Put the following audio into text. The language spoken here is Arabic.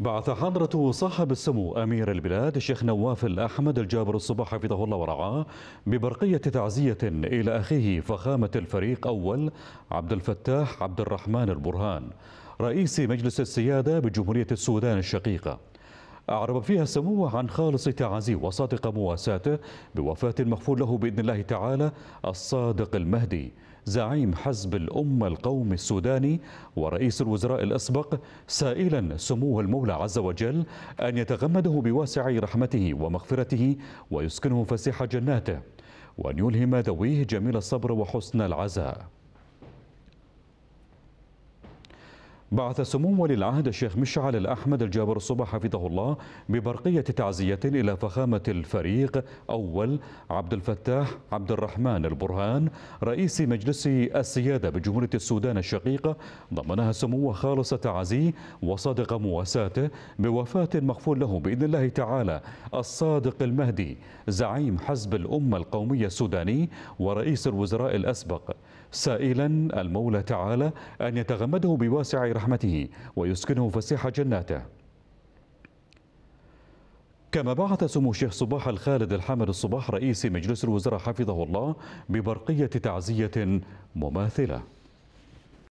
بعث حضرة صاحب السمو أمير البلاد الشيخ نواف الأحمد الجابر الصباح حفظه الله ورعاه ببرقية تعزية إلى أخيه فخامة الفريق أول عبد الفتاح عبد الرحمن البرهان رئيس مجلس السيادة بجمهورية السودان الشقيقة أعرب فيها سموه عن خالص تعازيه وصادق مواساته بوفاة المغفور له بإذن الله تعالى الصادق المهدي زعيم حزب الأمة القومي السوداني ورئيس الوزراء الأسبق سائلا سمو المولى عز وجل أن يتغمده بواسع رحمته ومغفرته ويسكنه فسيح جناته وأن يلهم ذويه جميل الصبر وحسن العزاء بعث سمو ولي العهد الشيخ مشعل الأحمد الجابر الصبح حفظه الله ببرقية تعزية إلى فخامة الفريق أول عبد الفتاح عبد الرحمن البرهان رئيس مجلس السيادة بجمهورية السودان الشقيقة ضمنها سمو خالص تعزي وصادق مواساته بوفاة مغفور له بإذن الله تعالى الصادق المهدي زعيم حزب الأمة القومية السوداني ورئيس الوزراء الأسبق سائلا المولى تعالى أن يتغمده بواسع برحمته ويسكنه فسيح جناته كما بعث سمو الشيخ صباح الخالد الحامد الصباح رئيس مجلس الوزراء حفظه الله ببرقية تعزية مماثلة